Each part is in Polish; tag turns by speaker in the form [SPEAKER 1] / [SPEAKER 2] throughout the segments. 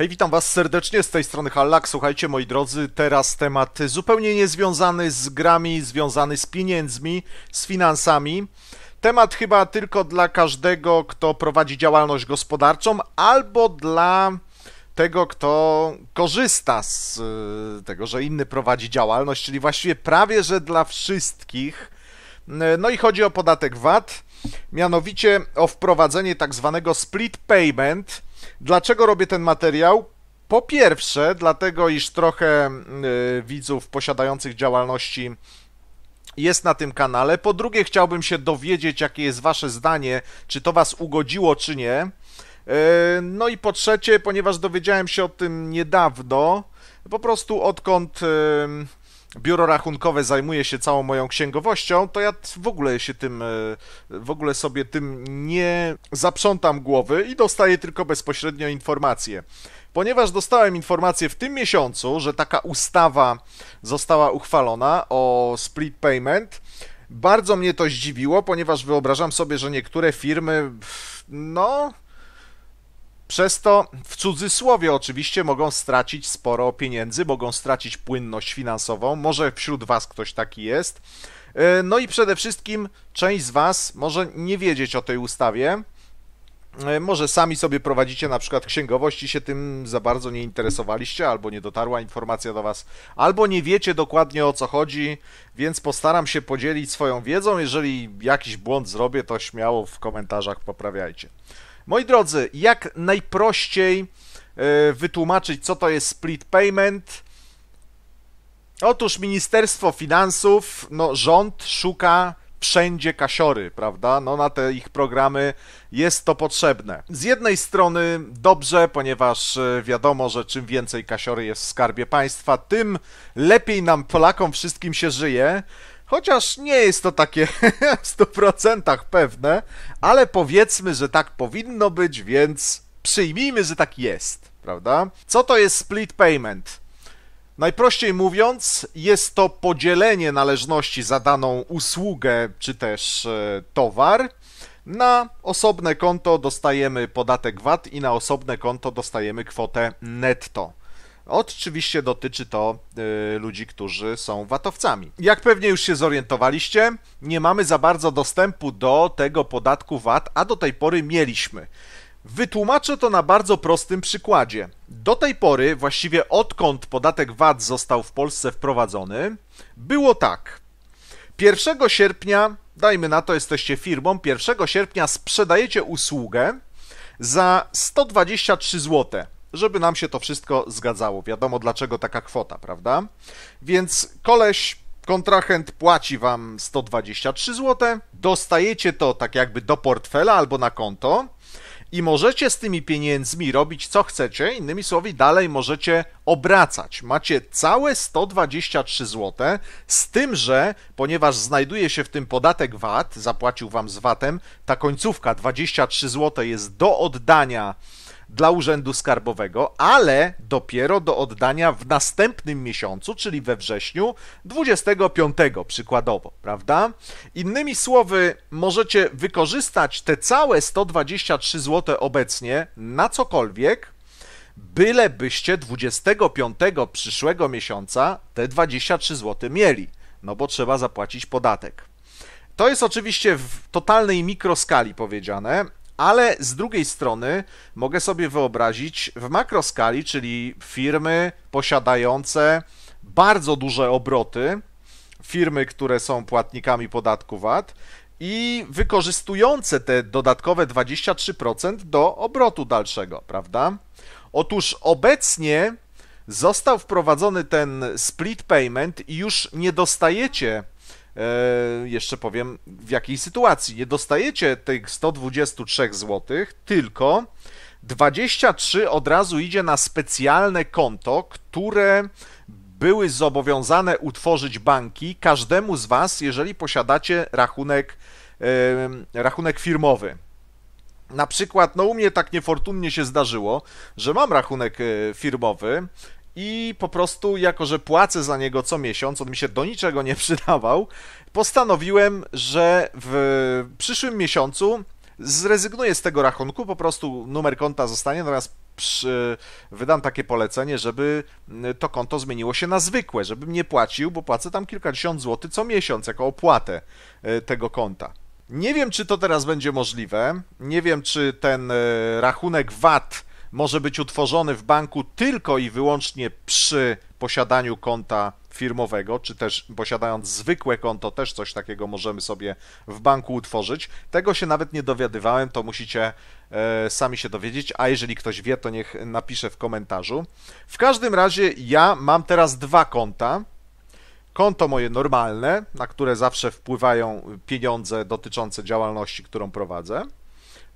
[SPEAKER 1] Hej, witam Was serdecznie z tej strony Hallak. Słuchajcie, moi drodzy, teraz temat zupełnie niezwiązany z grami, związany z pieniędzmi, z finansami. Temat chyba tylko dla każdego, kto prowadzi działalność gospodarczą, albo dla tego, kto korzysta z y, tego, że inny prowadzi działalność, czyli właściwie prawie że dla wszystkich. Y, no i chodzi o podatek VAT, mianowicie o wprowadzenie tak zwanego split payment Dlaczego robię ten materiał? Po pierwsze, dlatego iż trochę mm, y, widzów posiadających działalności jest na tym kanale. Po drugie, chciałbym się dowiedzieć, jakie jest Wasze zdanie, czy to Was ugodziło, czy nie. Y, no i po trzecie, ponieważ dowiedziałem się o tym niedawno, po prostu odkąd biuro rachunkowe zajmuje się całą moją księgowością, to ja w ogóle się tym, e, w ogóle sobie tym nie zaprzątam głowy i dostaję tylko bezpośrednio informacje. Ponieważ dostałem informację w tym miesiącu, że taka ustawa została uchwalona o split payment, bardzo mnie to zdziwiło, ponieważ wyobrażam sobie, że niektóre firmy, no, przez to w cudzysłowie oczywiście mogą stracić sporo pieniędzy, mogą stracić płynność finansową. Może wśród Was ktoś taki jest. E, no i przede wszystkim część z Was może nie wiedzieć o tej ustawie. E, może sami sobie prowadzicie na przykład księgowość i się tym za bardzo nie interesowaliście, albo nie dotarła informacja do Was, albo nie wiecie dokładnie o co chodzi, więc postaram się podzielić swoją wiedzą. Jeżeli jakiś błąd zrobię, to śmiało w komentarzach poprawiajcie. Moi drodzy, jak najprościej e, wytłumaczyć, co to jest split payment? Otóż Ministerstwo Finansów, no rząd szuka wszędzie kasiory, prawda? No na te ich programy jest to potrzebne. Z jednej strony dobrze, ponieważ e, wiadomo, że czym więcej kasiory jest w skarbie państwa, tym lepiej nam Polakom wszystkim się żyje. Chociaż nie jest to takie w 100% pewne, ale powiedzmy, że tak powinno być, więc przyjmijmy, że tak jest, prawda? Co to jest split payment? Najprościej mówiąc, jest to podzielenie należności za daną usługę czy też e, towar. Na osobne konto dostajemy podatek VAT i na osobne konto dostajemy kwotę netto. Oczywiście dotyczy to y, ludzi, którzy są watowcami. Jak pewnie już się zorientowaliście, nie mamy za bardzo dostępu do tego podatku VAT, a do tej pory mieliśmy. Wytłumaczę to na bardzo prostym przykładzie. Do tej pory, właściwie odkąd podatek VAT został w Polsce wprowadzony, było tak. 1 sierpnia, dajmy na to, jesteście firmą, 1 sierpnia sprzedajecie usługę za 123 zł żeby nam się to wszystko zgadzało. Wiadomo dlaczego taka kwota, prawda? Więc koleś kontrahent płaci wam 123 zł, dostajecie to tak jakby do portfela albo na konto i możecie z tymi pieniędzmi robić co chcecie, innymi słowy, dalej możecie obracać. Macie całe 123 zł, z tym, że ponieważ znajduje się w tym podatek VAT, zapłacił wam z VAT-em, ta końcówka 23 zł jest do oddania dla Urzędu Skarbowego, ale dopiero do oddania w następnym miesiącu, czyli we wrześniu 25 przykładowo, prawda? Innymi słowy, możecie wykorzystać te całe 123 zł obecnie na cokolwiek, bylebyście 25 przyszłego miesiąca te 23 zł mieli, no bo trzeba zapłacić podatek. To jest oczywiście w totalnej mikroskali powiedziane, ale z drugiej strony mogę sobie wyobrazić w makroskali, czyli firmy posiadające bardzo duże obroty, firmy, które są płatnikami podatku VAT i wykorzystujące te dodatkowe 23% do obrotu dalszego, prawda? Otóż obecnie został wprowadzony ten split payment i już nie dostajecie e, jeszcze powiem w jakiej sytuacji. Nie dostajecie tych 123 zł, tylko 23 od razu idzie na specjalne konto, które były zobowiązane utworzyć banki każdemu z Was, jeżeli posiadacie rachunek, e, rachunek firmowy. Na przykład, no u mnie tak niefortunnie się zdarzyło, że mam rachunek e, firmowy, i po prostu, jako że płacę za niego co miesiąc, on mi się do niczego nie przydawał, postanowiłem, że w przyszłym miesiącu zrezygnuję z tego rachunku, po prostu numer konta zostanie, natomiast przy, wydam takie polecenie, żeby mm, to konto zmieniło się na zwykłe, żebym nie płacił, bo płacę tam kilkadziesiąt złotych co miesiąc jako opłatę e, tego konta. Nie wiem, czy to teraz będzie możliwe. Nie wiem, czy ten e, rachunek VAT może być utworzony w banku tylko i wyłącznie przy posiadaniu konta firmowego, czy też posiadając zwykłe konto, też coś takiego możemy sobie w banku utworzyć. Tego się nawet nie dowiadywałem, to musicie e, sami się dowiedzieć, a jeżeli ktoś wie, to niech napisze w komentarzu. W każdym razie ja mam teraz dwa konta. Konto moje normalne, na które zawsze wpływają pieniądze dotyczące działalności, którą prowadzę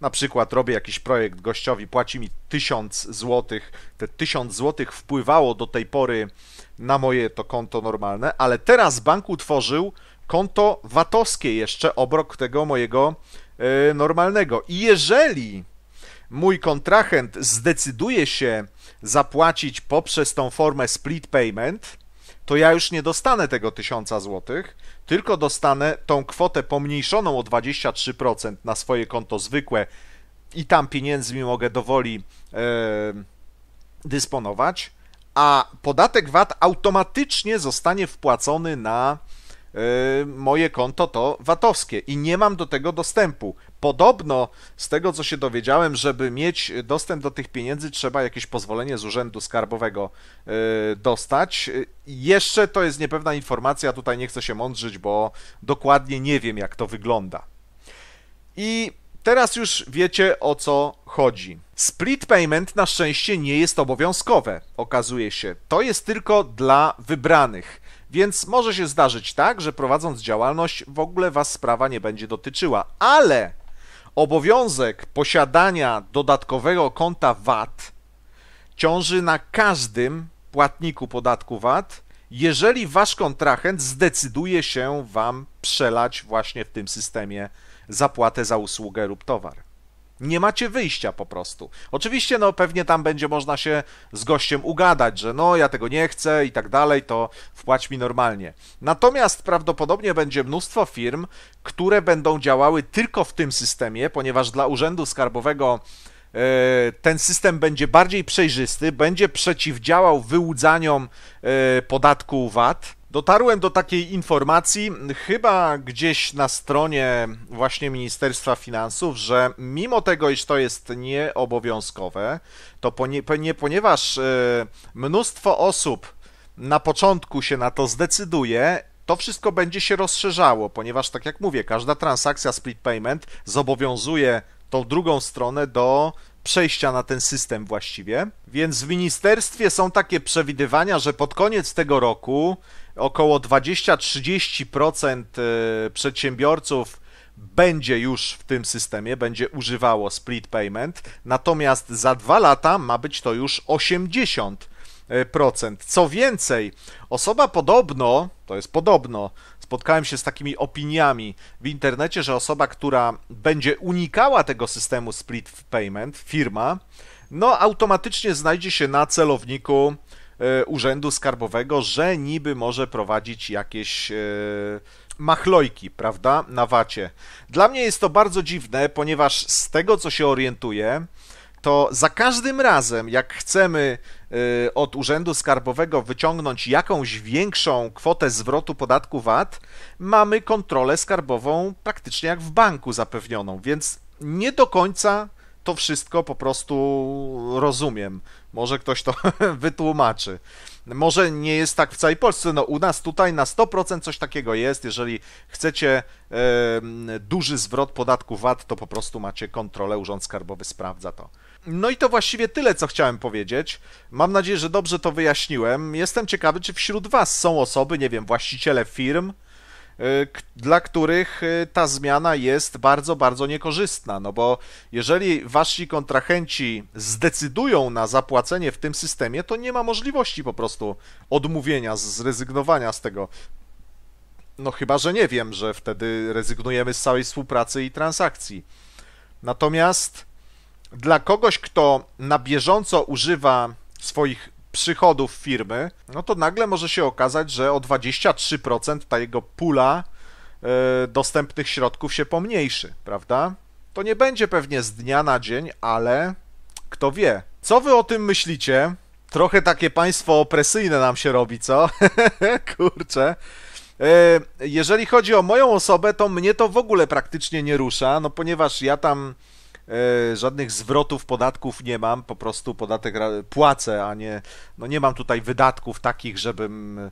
[SPEAKER 1] na przykład robię jakiś projekt gościowi, płaci mi 1000 złotych, te 1000 złotych wpływało do tej pory na moje to konto normalne, ale teraz bank utworzył konto VAT-owskie jeszcze obrok tego mojego yy, normalnego. I jeżeli mój kontrahent zdecyduje się zapłacić poprzez tą formę split payment, to ja już nie dostanę tego 1000 złotych, tylko dostanę tą kwotę pomniejszoną o 23% na swoje konto zwykłe i tam pieniędzmi mogę dowoli e, dysponować, a podatek VAT automatycznie zostanie wpłacony na e, moje konto to VAT-owskie i nie mam do tego dostępu. Podobno, z tego co się dowiedziałem, żeby mieć dostęp do tych pieniędzy, trzeba jakieś pozwolenie z urzędu skarbowego y, dostać. Jeszcze to jest niepewna informacja, tutaj nie chcę się mądrzyć, bo dokładnie nie wiem, jak to wygląda. I teraz już wiecie o co chodzi. Split payment na szczęście nie jest obowiązkowe, okazuje się. To jest tylko dla wybranych. Więc może się zdarzyć tak, że prowadząc działalność w ogóle Was sprawa nie będzie dotyczyła, ale Obowiązek posiadania dodatkowego konta VAT ciąży na każdym płatniku podatku VAT, jeżeli wasz kontrahent zdecyduje się wam przelać właśnie w tym systemie zapłatę za usługę lub towar. Nie macie wyjścia po prostu. Oczywiście, no pewnie tam będzie można się z gościem ugadać, że no ja tego nie chcę i tak dalej, to wpłać mi normalnie. Natomiast prawdopodobnie będzie mnóstwo firm, które będą działały tylko w tym systemie, ponieważ dla Urzędu Skarbowego e, ten system będzie bardziej przejrzysty, będzie przeciwdziałał wyłudzaniom e, podatku VAT Dotarłem do takiej informacji, chyba gdzieś na stronie właśnie Ministerstwa Finansów, że mimo tego, iż to jest nieobowiązkowe, to ponieważ y, mnóstwo osób na początku się na to zdecyduje, to wszystko będzie się rozszerzało, ponieważ, tak jak mówię, każda transakcja split payment zobowiązuje tą drugą stronę do przejścia na ten system właściwie. Więc w ministerstwie są takie przewidywania, że pod koniec tego roku około 20-30% e, przedsiębiorców będzie już w tym systemie, będzie używało split payment, natomiast za dwa lata ma być to już 80%. Co więcej, osoba podobno, to jest podobno, spotkałem się z takimi opiniami w internecie, że osoba, która będzie unikała tego systemu split payment, firma, no automatycznie znajdzie się na celowniku e, Urzędu Skarbowego, że niby może prowadzić jakieś e, machlojki, prawda, na wacie. Dla mnie jest to bardzo dziwne, ponieważ z tego, co się orientuję, to za każdym razem, jak chcemy y, od Urzędu Skarbowego wyciągnąć jakąś większą kwotę zwrotu podatku VAT, mamy kontrolę skarbową praktycznie jak w banku zapewnioną, więc nie do końca to wszystko po prostu rozumiem. Może ktoś to wytłumaczy. Może nie jest tak w całej Polsce. No, u nas tutaj na 100% coś takiego jest. Jeżeli chcecie e, duży zwrot podatku VAT, to po prostu macie kontrolę. Urząd Skarbowy sprawdza to. No i to właściwie tyle, co chciałem powiedzieć. Mam nadzieję, że dobrze to wyjaśniłem. Jestem ciekawy, czy wśród Was są osoby, nie wiem, właściciele firm, y, dla których y, ta zmiana jest bardzo, bardzo niekorzystna. No bo jeżeli wasi kontrahenci zdecydują na zapłacenie w tym systemie, to nie ma możliwości po prostu odmówienia, zrezygnowania z tego. No chyba, że nie wiem, że wtedy rezygnujemy z całej współpracy i transakcji. Natomiast dla kogoś, kto na bieżąco używa swoich przychodów firmy, no to nagle może się okazać, że o 23% ta jego pula e, dostępnych środków się pomniejszy, prawda? To nie będzie pewnie z dnia na dzień, ale kto wie. Co wy o tym myślicie? Trochę takie państwo opresyjne nam się robi, co? Kurczę. E, jeżeli chodzi o moją osobę, to mnie to w ogóle praktycznie nie rusza, no ponieważ ja tam E, żadnych zwrotów podatków nie mam, po prostu podatek płacę, a nie, no nie mam tutaj wydatków takich, żebym e,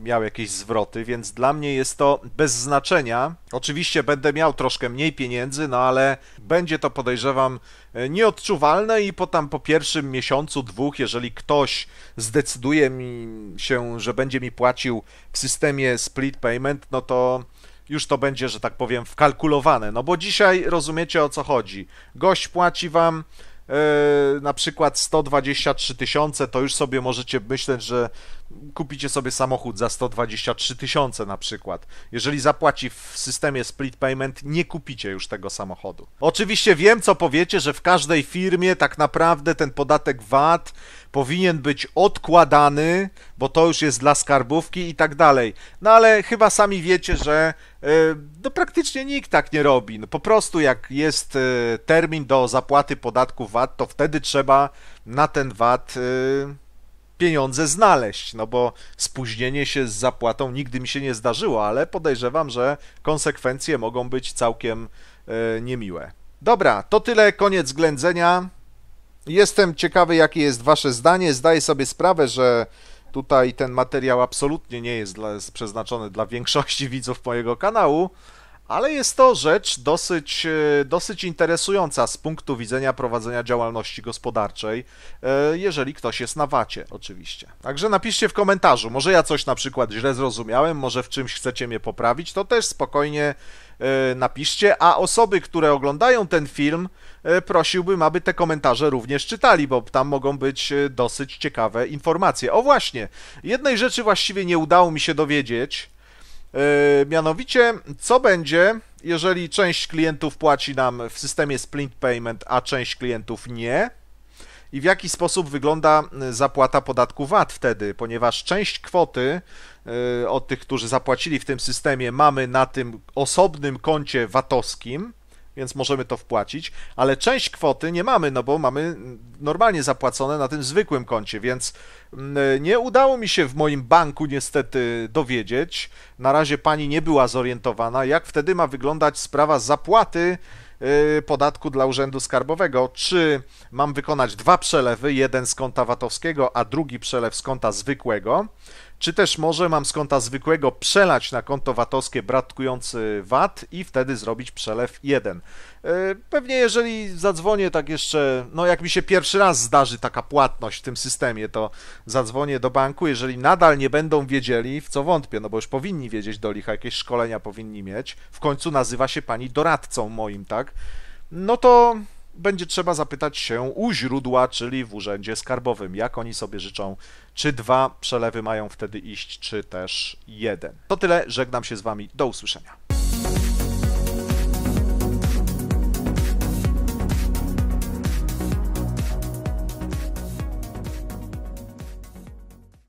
[SPEAKER 1] miał jakieś zwroty, więc dla mnie jest to bez znaczenia. Oczywiście będę miał troszkę mniej pieniędzy, no ale będzie to podejrzewam e, nieodczuwalne i po tam po pierwszym miesiącu, dwóch, jeżeli ktoś zdecyduje mi się, że będzie mi płacił w systemie split payment, no to już to będzie, że tak powiem, wkalkulowane. No bo dzisiaj rozumiecie o co chodzi. Gość płaci wam Yy, na przykład 123 tysiące, to już sobie możecie myśleć, że kupicie sobie samochód za 123 tysiące na przykład. Jeżeli zapłaci w systemie split payment, nie kupicie już tego samochodu. Oczywiście wiem, co powiecie, że w każdej firmie tak naprawdę ten podatek VAT powinien być odkładany, bo to już jest dla skarbówki i tak dalej. No ale chyba sami wiecie, że e, no, praktycznie nikt tak nie robi. No, po prostu jak jest e, termin do zapłaty podatku VAT, to wtedy trzeba na ten VAT e, pieniądze znaleźć, no bo spóźnienie się z zapłatą nigdy mi się nie zdarzyło, ale podejrzewam, że konsekwencje mogą być całkiem niemiłe. Dobra, to tyle, koniec ględzenia. Jestem ciekawy, jakie jest Wasze zdanie. Zdaję sobie sprawę, że tutaj ten materiał absolutnie nie jest dla, jest przeznaczony dla większości widzów mojego kanału, ale jest to rzecz dosyć, e, dosyć interesująca z punktu widzenia prowadzenia działalności gospodarczej, e, jeżeli ktoś jest na wacie, oczywiście. Także napiszcie w komentarzu, może ja coś na przykład źle zrozumiałem, może w czymś chcecie mnie poprawić, to też spokojnie e, napiszcie, a osoby, które oglądają ten film, prosiłbym, aby te komentarze również czytali, bo tam mogą być dosyć ciekawe informacje. O właśnie, jednej rzeczy właściwie nie udało mi się dowiedzieć, E, mianowicie, co będzie, jeżeli część klientów płaci nam w systemie Splint Payment, a część klientów nie? I w jaki sposób wygląda e, zapłata podatku VAT wtedy, ponieważ część kwoty e, od tych, którzy zapłacili w tym systemie, mamy na tym osobnym koncie VAT-owskim, więc możemy to wpłacić, ale część kwoty nie mamy, no bo mamy normalnie zapłacone na tym zwykłym koncie, więc mm, nie udało mi się w moim banku niestety dowiedzieć. Na razie pani nie była zorientowana, jak wtedy ma wyglądać sprawa zapłaty y, podatku dla Urzędu Skarbowego. Czy mam wykonać dwa przelewy, jeden z konta VAT-owskiego, a drugi przelew z konta zwykłego? czy też może mam z konta zwykłego przelać na konto VAT-owskie bratkujący VAT i wtedy zrobić przelew 1. E, pewnie jeżeli zadzwonię tak jeszcze, no jak mi się pierwszy raz zdarzy taka płatność w tym systemie, to zadzwonię do banku, jeżeli nadal nie będą wiedzieli, w co wątpię, no bo już powinni wiedzieć do licha, jakieś szkolenia powinni mieć, w końcu nazywa się pani doradcą moim, tak? No to będzie trzeba zapytać się u źródła, czyli w urzędzie skarbowym, jak oni sobie życzą, czy dwa przelewy mają wtedy iść, czy też jeden. To tyle, żegnam się z Wami, do usłyszenia.